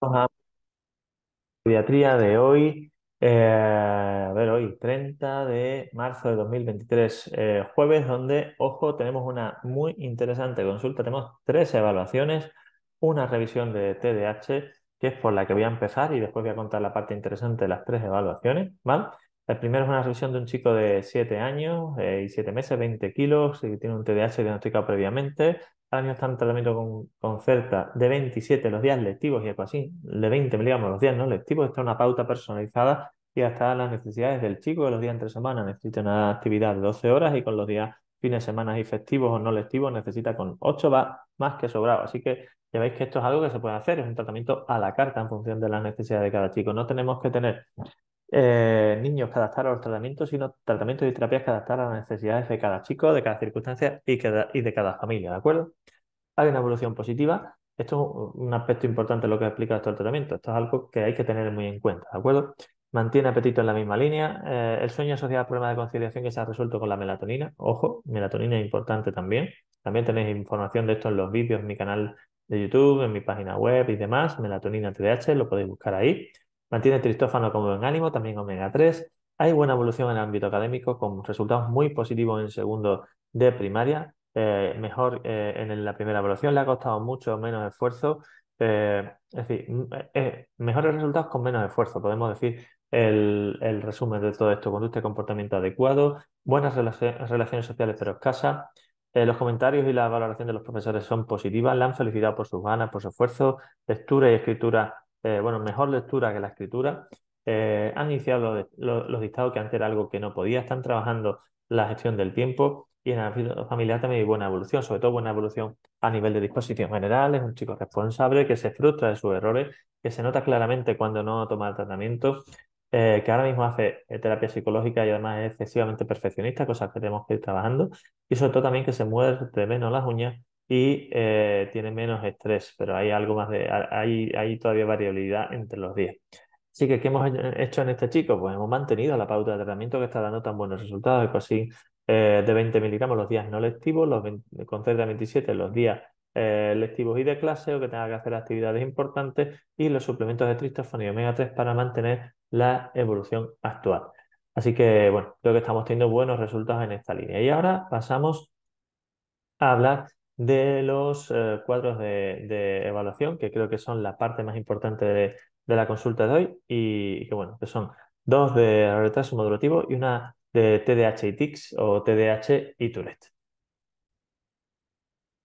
Vamos a pediatría de hoy, eh, a ver, hoy 30 de marzo de 2023, eh, jueves, donde, ojo, tenemos una muy interesante consulta. Tenemos tres evaluaciones, una revisión de TDAH, que es por la que voy a empezar y después voy a contar la parte interesante de las tres evaluaciones, ¿vale? El primero es una revisión de un chico de 7 años eh, y 7 meses, 20 kilos, y tiene un TDAH diagnosticado previamente ahora mismo está en tratamiento con, con Certa de 27 los días lectivos y algo así, de 20 digamos, los días no lectivos, está una pauta personalizada y hasta las necesidades del chico los días entre semana necesita una actividad de 12 horas y con los días fines de semana y festivos o no lectivos necesita con 8 va más que sobrado. Así que ya veis que esto es algo que se puede hacer, es un tratamiento a la carta en función de las necesidades de cada chico. No tenemos que tener eh, niños que adaptar a los tratamientos, sino tratamientos y terapias que adaptar a las necesidades de cada chico, de cada circunstancia y, de cada familia, ¿de acuerdo? Hay una evolución positiva. Esto es un aspecto importante de lo que explica todo el tratamiento. Esto es algo que hay que tener muy en cuenta, ¿de acuerdo? Mantiene apetito en la misma línea. Eh, el sueño asociado al problema de conciliación que se ha resuelto con la melatonina. Ojo, melatonina es importante también. También tenéis información de esto en los vídeos, en mi canal de YouTube, en mi página web y demás. Melatonina TDH, lo podéis buscar ahí. Mantiene Tristófano como buen ánimo, también omega 3. Hay buena evolución en el ámbito académico con resultados muy positivos en segundo de primaria. Eh, mejor eh, en la primera evaluación, le ha costado mucho menos esfuerzo. Eh, es decir, mejores resultados con menos esfuerzo, podemos decir el, resumen de todo esto. Conducta y comportamiento adecuado, buenas relaciones sociales pero escasas. los comentarios y la valoración de los profesores son positivas, la han felicitado por sus ganas, por su esfuerzo, lectura y escritura eh, bueno, mejor lectura que la escritura, eh, han iniciado los, dictados que antes era algo que no podía, están trabajando la gestión del tiempo y en el familiar también hay buena evolución, sobre todo buena evolución a nivel de disposición general, es un chico responsable que se frustra de sus errores, que se nota claramente cuando no toma el tratamiento, eh, que ahora mismo hace terapia psicológica y además es excesivamente perfeccionista, cosas que tenemos que ir trabajando, y sobre todo también que se de menos las uñas y eh, tiene menos estrés, pero hay algo más de, hay, hay todavía variabilidad entre los días. Así que, ¿qué hemos hecho en este chico? Pues hemos mantenido la pauta de tratamiento que está dando tan buenos resultados, es así eh, de 20 miligramos los días no lectivos, los con 27 los días eh, lectivos y de clase o que tenga que hacer actividades importantes y los suplementos de tristofano y omega 3 para mantener la evolución actual. Así que, bueno, creo que estamos teniendo buenos resultados en esta línea. Y ahora pasamos a hablar de los eh, cuadros de, evaluación, que creo que son la parte más importante de, la consulta de hoy, y que bueno, que son dos de retraso modulativo y una de tdh y TICS o tdh y Tourette.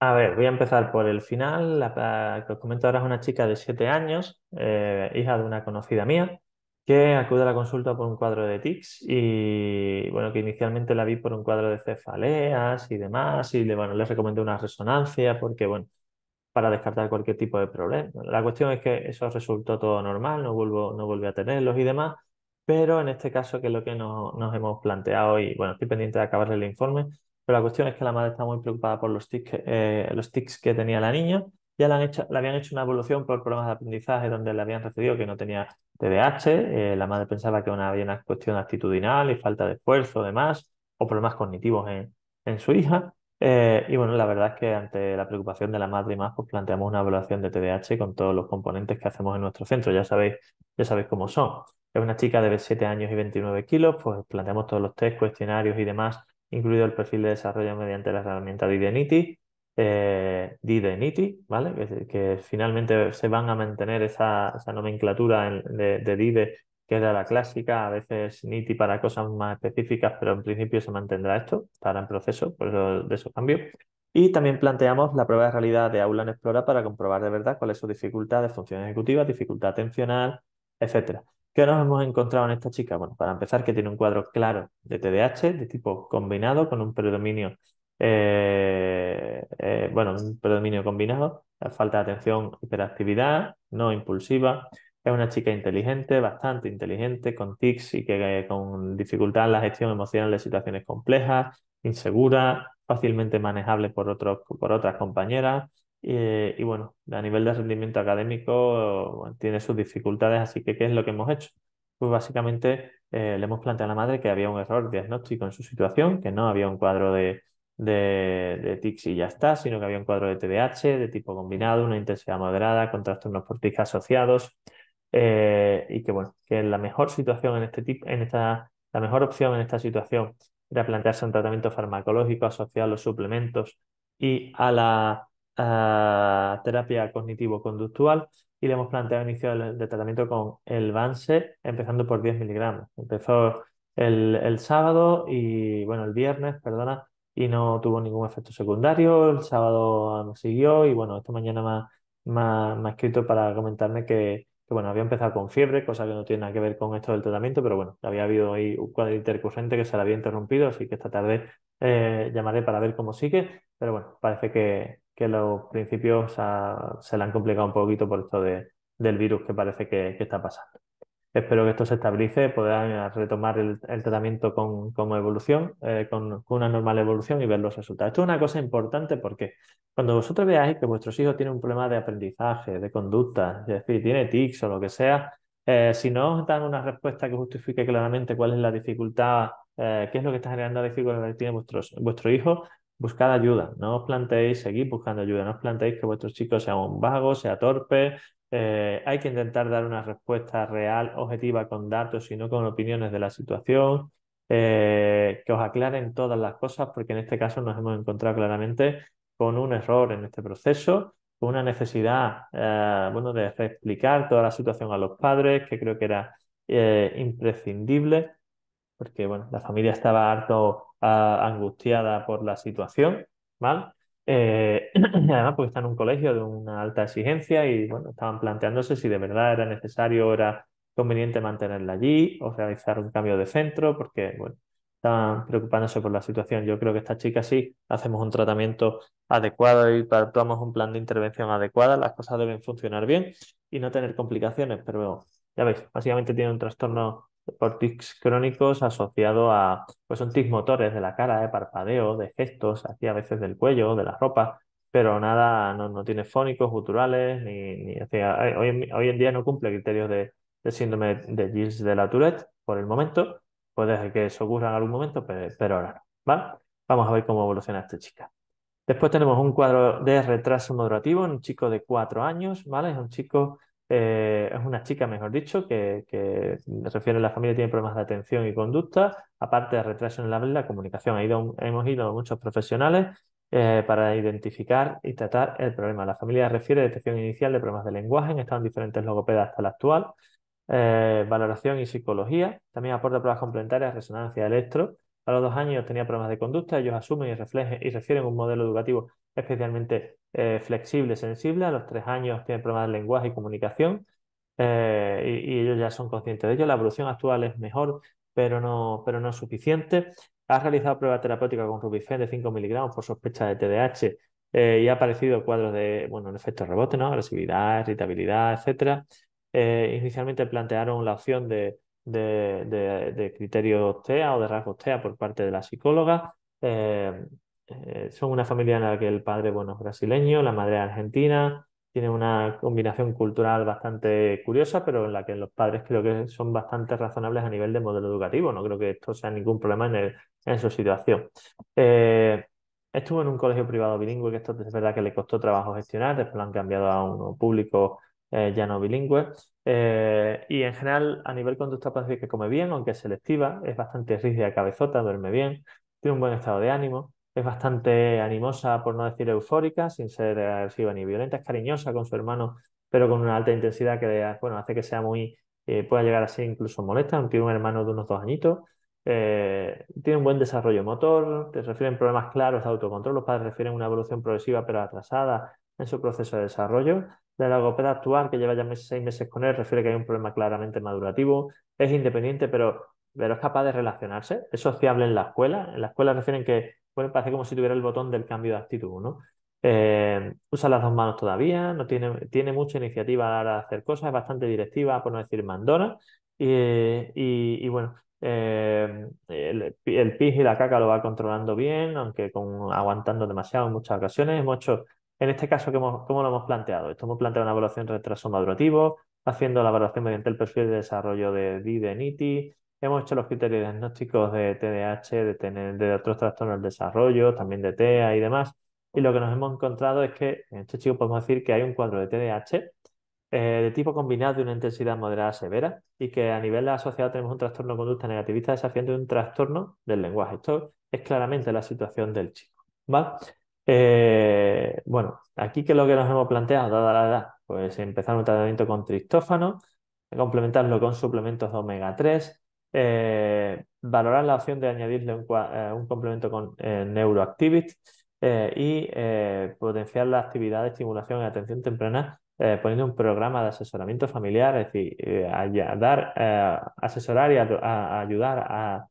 A ver, voy a empezar por el final. La, que os comento ahora es una chica de 7 años, eh, hija de una conocida mía, que acude a la consulta por un cuadro de tics y bueno, que inicialmente la vi por un cuadro de cefaleas y demás y le, bueno, les recomendé una resonancia porque bueno, para descartar cualquier tipo de problema. La cuestión es que eso resultó todo normal, no, vuelvo, no a tenerlos y demás, pero en este caso que es lo que nos hemos planteado y bueno, estoy pendiente de acabar el informe, pero la cuestión es que la madre está muy preocupada por los eh, los tics que tenía la niña ya le, habían hecho una evaluación por problemas de aprendizaje donde le habían recibido que no tenía TDAH, eh, la madre pensaba que una, había una cuestión actitudinal y falta de esfuerzo, demás, o problemas cognitivos en, su hija. Eh, y bueno, la verdad es que ante la preocupación de la madre y más, pues planteamos una evaluación de TDAH con todos los componentes que hacemos en nuestro centro. Ya sabéis, ya sabéis cómo son. Es una chica de 7 años y 29 kilos, pues planteamos todos los test, cuestionarios y demás, incluido el perfil de desarrollo mediante la herramienta de Identity eh, DIDE ¿vale? Que, que, finalmente se van a mantener esa, nomenclatura de, de, DIDE, que era la clásica, a veces NITI para cosas más específicas, pero en principio se mantendrá esto, estará en proceso pues, de esos cambios. Y también planteamos la prueba de realidad de Aula en Explora para comprobar de verdad cuáles son dificultades, función ejecutiva, dificultad atencional, etcétera. ¿Qué nos hemos encontrado en esta chica? Bueno, para empezar, que tiene un cuadro claro de TDAH de tipo combinado con un predominio eh, eh, bueno, un predominio combinado, falta de atención, hiperactividad, no impulsiva. Es una chica inteligente, bastante inteligente, con tics y que eh, con dificultad en la gestión emocional de situaciones complejas, insegura, fácilmente manejable por, por otras compañeras. y bueno, a nivel de rendimiento académico tiene sus dificultades, así que ¿qué es lo que hemos hecho? Pues básicamente le hemos planteado a la madre que había un error diagnóstico en su situación, que no había un cuadro de, de, de tics y ya está, sino que había un cuadro de TDAH de tipo combinado, una intensidad moderada, con trastornos por asociados, eh, y que bueno, que la mejor situación en este tipo, en esta, la mejor opción en esta situación era plantearse un tratamiento farmacológico asociado a los suplementos y a la terapia cognitivo-conductual y le hemos planteado inicio de, tratamiento con el Vance empezando por 10 miligramos. Empezó el, el, sábado y, bueno, el viernes, perdona, y no tuvo ningún efecto secundario. El sábado me siguió y bueno, esta mañana me ha, escrito para comentarme que, bueno, había empezado con fiebre, cosa que no tiene nada que ver con esto del tratamiento, pero bueno, había habido ahí un cuadro intercurrente que se le había interrumpido, así que esta tarde eh, llamaré para ver cómo sigue, pero bueno, parece que, los principios se le han complicado un poquito por esto de, del virus que parece que está pasando. Espero que esto se establezca. puedan retomar el, tratamiento con, evolución, eh, con, una normal evolución y ver los resultados. Esto es una cosa importante porque cuando vosotros veáis que vuestros hijos tienen un problema de aprendizaje, de conducta, es decir, tiene tics o lo que sea, eh, si no os dan una respuesta que justifique claramente cuál es la dificultad, eh, qué es lo que está generando la dificultad que tiene vuestro hijo, buscad ayuda. No os planteéis seguir buscando ayuda, no os planteéis que vuestros chicos sean un vago, sea torpe, eh, hay que intentar dar una respuesta real, objetiva, con datos y no con opiniones de la situación. Eh, que os aclaren todas las cosas, porque en este caso nos hemos encontrado claramente con un error en este proceso, con una necesidad eh, bueno, de explicar toda la situación a los padres, que creo que era imprescindible, porque bueno, la familia estaba harto ah, angustiada por la situación, ¿vale? Eh, además, porque está en un colegio de una alta exigencia y bueno, estaban planteándose si de verdad era necesario, o era conveniente mantenerla allí o realizar un cambio de centro, porque bueno, estaban preocupándose por la situación. Yo creo que esta chica sí hacemos un tratamiento adecuado y tomamos un plan de intervención adecuado, las cosas deben funcionar bien y no tener complicaciones, pero ya veis, básicamente tiene un trastorno por tics crónicos asociados a, pues son tics motores de la cara, de ¿eh? parpadeo, de gestos, así a veces del cuello, de la ropa, pero nada, no, tiene fónicos, guturales, ni, ni eh, hoy, en día no cumple criterios de, síndrome de Gilles de la Tourette por el momento, puede que se ocurra en algún momento, pero, ahora no, ¿vale? Vamos a ver cómo evoluciona esta chica. Después tenemos un cuadro de retraso moderativo en un chico de cuatro años, ¿vale? Es un chico eh, es una chica, mejor dicho, que, refiere a la familia tiene problemas de atención y conducta, aparte de retraso en la, la comunicación. Ha hemos ido a muchos profesionales eh, para identificar y tratar el problema. La familia refiere detección inicial de problemas de lenguaje, han estado en diferentes logopedas hasta la actual, eh, valoración y psicología. También aporta pruebas complementarias, resonancia electro. A los dos años tenía problemas de conducta, ellos asumen y, reflejen, y refieren un modelo educativo especialmente eh, flexible, sensible. A los tres años tiene problemas de lenguaje y comunicación eh, y, ellos ya son conscientes de ello. La evolución actual es mejor, pero no, pero no es suficiente. Ha realizado prueba terapéuticas con Rubifen de 5 miligramos por sospecha de TDAH eh, y ha aparecido cuadros de, bueno, un efecto rebote, ¿no? Agresividad, irritabilidad, etcétera. inicialmente plantearon la opción de, de, de, TEA o de rasgos TEA por parte de la psicóloga. Eh, son una familia en la que el padre, bueno, es brasileño, la madre es argentina, tiene una combinación cultural bastante curiosa, pero en la que los padres creo que son bastante razonables a nivel de modelo educativo. No creo que esto sea ningún problema en, su situación. Eh, estuvo en un colegio privado bilingüe, que esto es verdad que le costó trabajo gestionar, después lo han cambiado a uno público eh, ya no bilingüe. y en general, a nivel conducta, parece que come bien, aunque es selectiva, es bastante rígida, cabezota, duerme bien, tiene un buen estado de ánimo. Es bastante animosa, por no decir eufórica, sin ser agresiva ni violenta. Es cariñosa con su hermano, pero con una alta intensidad que bueno, hace que sea muy, eh, pueda llegar a ser incluso molesta, aunque tiene un hermano de unos dos añitos. Eh, tiene un buen desarrollo motor, te refieren problemas claros de autocontrol, los padres refieren una evolución progresiva pero atrasada en su proceso de desarrollo. La logopeda actual, que lleva ya meses, seis meses con él, refiere que hay un problema claramente madurativo, es independiente pero, pero es capaz de relacionarse, es sociable en la escuela. En la escuela refieren que Parece parece como si tuviera el botón del cambio de actitud, ¿no? Eh, usa las dos manos todavía, no tiene, tiene mucha iniciativa a de hacer cosas, es bastante directiva, por no decir mandona, y, bueno, eh, el, el, pis y la caca lo va controlando bien, aunque con, aguantando demasiado en muchas ocasiones. Hemos en este caso, ¿cómo, lo hemos planteado? Esto hemos planteado una evaluación de retraso madurativo, haciendo la evaluación mediante el perfil de desarrollo de dide Hemos hecho los criterios diagnósticos de TDAH, de, tener de otros trastornos del desarrollo, también de TEA y demás. Y lo que nos hemos encontrado es que en este chico podemos decir que hay un cuadro de TDAH eh, de tipo combinado de una intensidad moderada severa y que a nivel de la sociedad tenemos un trastorno de conducta negativista desafiante un trastorno del lenguaje. Esto es claramente la situación del chico. ¿vale? Eh, bueno, aquí que es lo que nos hemos planteado, dada la edad, pues empezar un tratamiento con tristófano, complementarlo con suplementos de omega 3, eh, valorar la opción de añadirle un, eh, complemento con eh, neuroactivist y potenciar la actividad de estimulación y atención temprana poniendo un programa de asesoramiento familiar, es decir, dar, asesorar y ayudar a,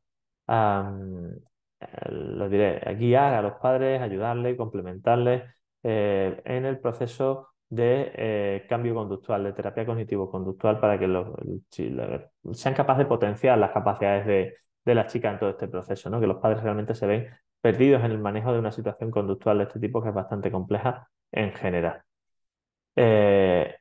a mm, guiar a los padres, ayudarles, complementarles en el proceso de eh, cambio conductual, de terapia cognitivo-conductual, para que los, sean capaces de potenciar las capacidades de, de la chica en todo este proceso, ¿no? que los padres realmente se ven perdidos en el manejo de una situación conductual de este tipo que es bastante compleja en general. Eh,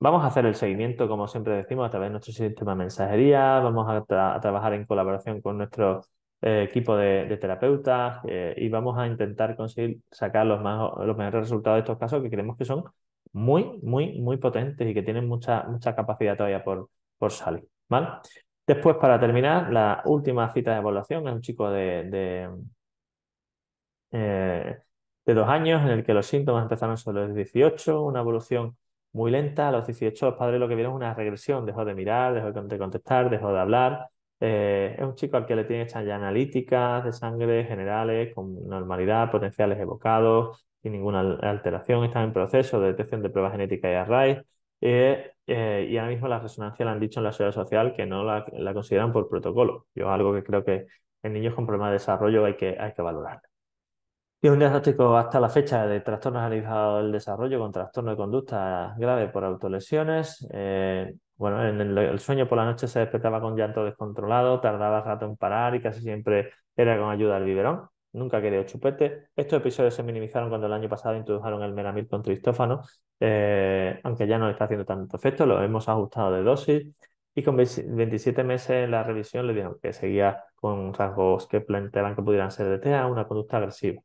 vamos a hacer el seguimiento, como siempre decimos, a través de nuestro sistema de mensajería, vamos a, trabajar en colaboración con nuestro eh, equipo de, terapeutas y vamos a intentar conseguir sacar los, los mejores resultados de estos casos que creemos que son muy, muy, muy potentes y que tienen mucha, mucha capacidad todavía por, salir. ¿vale? Después, para terminar, la última cita de evaluación es un chico de, de, eh, dos años en el que los síntomas empezaron sobre los 18, una evolución muy lenta. A los 18 los padres lo que vieron es una regresión, dejó de mirar, dejó de contestar, dejó de hablar. Eh, es un chico al que le tienen hechas ya analíticas de sangre generales, con normalidad, potenciales evocados, sin ninguna alteración. Están en proceso de detección de pruebas genéticas y arrays. Eh, eh y ahora mismo la resonancia la han dicho en la sociedad social que no la, consideran por protocolo. Yo algo que creo que en niños con problemas de desarrollo hay que, hay que valorar. Y un diagnóstico hasta la fecha de trastornos analizados del desarrollo con trastorno de conducta grave por autolesiones. Eh, bueno, en el, el, sueño por la noche se despertaba con llanto descontrolado, tardaba rato en parar y casi siempre era con ayuda al biberón nunca quedó chupete. Estos episodios se minimizaron cuando el año pasado introdujeron el meramil con tristófano, eh, aunque ya no le está haciendo tanto efecto, lo hemos ajustado de dosis. Y con 27 meses en la revisión le dijeron que seguía con rasgos que planteaban que pudieran ser de TEA, una conducta agresiva.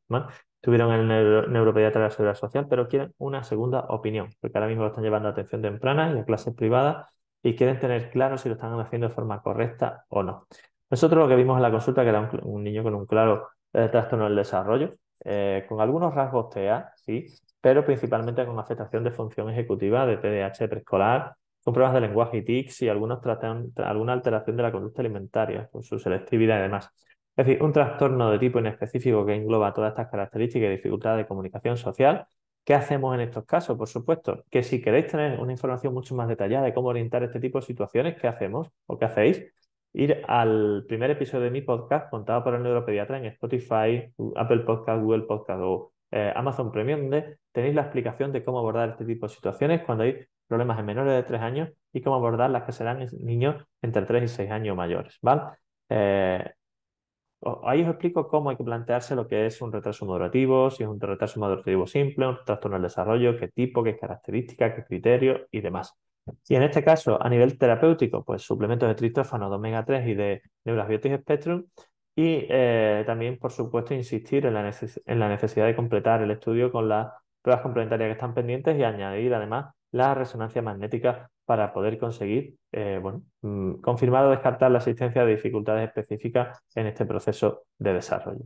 Tuvieron el neuropediatra de la seguridad social, pero quieren una segunda opinión, porque ahora mismo lo están llevando a atención temprana y a clases privadas y quieren tener claro si lo están haciendo de forma correcta o no. Nosotros lo que vimos en la consulta que era un niño con un claro trastorno del desarrollo, eh, con algunos rasgos TEA, sí, pero principalmente con afectación de función ejecutiva de TDAH preescolar, con pruebas de lenguaje y tics y alguna alteración de la conducta alimentaria, con su selectividad y demás. Es decir, un trastorno de tipo inespecífico que engloba todas estas características y dificultades de comunicación social. ¿Qué hacemos en estos casos? Por supuesto, que si queréis tener una información mucho más detallada de cómo orientar este tipo de situaciones, ¿qué hacemos o qué hacéis? ir al primer episodio de mi podcast contado por el neuropediatra en Spotify, Apple Podcast, Google Podcast o eh, Amazon Premium, donde tenéis la explicación de cómo abordar este tipo de situaciones cuando hay problemas en menores de 3 años y cómo abordar las que serán niños entre 3 y 6 años mayores. ¿vale? Eh, ahí os explico cómo hay que plantearse lo que es un retraso moderativo, si es un retraso moderativo simple, un trastorno del desarrollo, qué tipo, qué características, qué criterio y demás. Y en este caso, a nivel terapéutico, pues suplementos de tritófano, de omega 3 y de Neurasbiotics Spectrum. Y eh, también, por supuesto, insistir en la, necesidad de completar el estudio con las pruebas complementarias que están pendientes y añadir además la resonancia magnética para poder conseguir, eh, bueno, mm, confirmar o descartar la existencia de dificultades específicas en este proceso de desarrollo.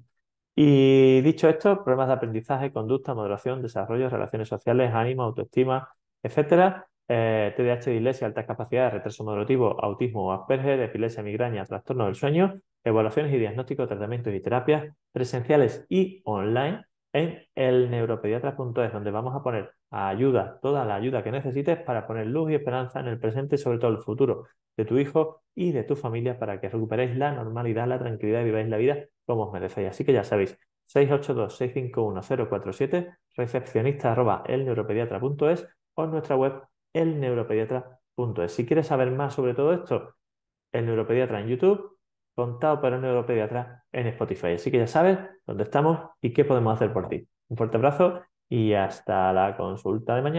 Y dicho esto, problemas de aprendizaje, conducta, moderación, desarrollo, relaciones sociales, ánimo, autoestima, etcétera, eh, TDAH, dislexia, altas capacidades, retraso moderativo, autismo o Asperger, epilepsia, migraña, trastorno del sueño, evaluaciones y diagnóstico, tratamientos y terapias presenciales y online en elneuropediatra.es donde vamos a poner ayuda, toda la ayuda que necesites para poner luz y esperanza en el presente y sobre todo el futuro de tu hijo y de tu familia para que recuperéis la normalidad, la tranquilidad y viváis la vida como os merecéis. Así que ya sabéis, 682-651-047, recepcionista arroba elneuropediatra.es o en nuestra web elneuropediatra.es. Si quieres saber más sobre todo esto, el neuropediatra en YouTube, contado por el neuropediatra en Spotify. Así que ya sabes dónde estamos y qué podemos hacer por ti. Un fuerte abrazo y hasta la consulta de mañana.